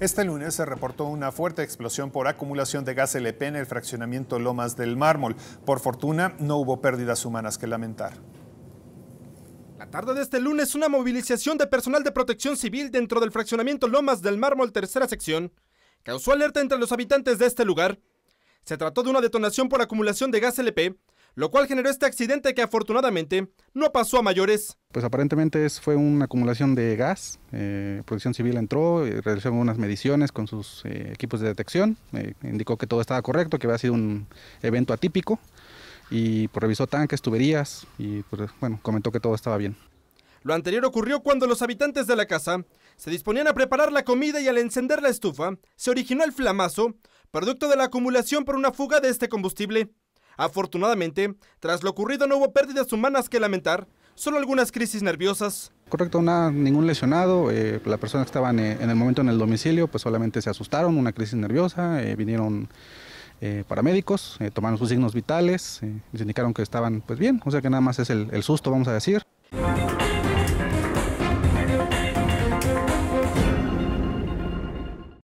Este lunes se reportó una fuerte explosión por acumulación de gas LP en el fraccionamiento Lomas del Mármol. Por fortuna, no hubo pérdidas humanas que lamentar. La tarde de este lunes, una movilización de personal de protección civil dentro del fraccionamiento Lomas del Mármol, tercera sección, causó alerta entre los habitantes de este lugar. Se trató de una detonación por acumulación de gas LP lo cual generó este accidente que afortunadamente no pasó a mayores. Pues aparentemente es, fue una acumulación de gas, Producción eh, Protección Civil entró, y eh, realizó unas mediciones con sus eh, equipos de detección, indicó que todo estaba correcto, que había sido un evento atípico y pues, revisó tanques, tuberías y pues, bueno, comentó que todo estaba bien. Lo anterior ocurrió cuando los habitantes de la casa se disponían a preparar la comida y al encender la estufa se originó el flamazo, producto de la acumulación por una fuga de este combustible. Afortunadamente, tras lo ocurrido no hubo pérdidas humanas que lamentar, solo algunas crisis nerviosas. Correcto, nada, ningún lesionado, eh, las personas que estaban eh, en el momento en el domicilio pues solamente se asustaron, una crisis nerviosa, eh, vinieron eh, paramédicos, tomaron sus signos vitales, les indicaron que estaban pues bien, o sea que nada más es el susto vamos a decir.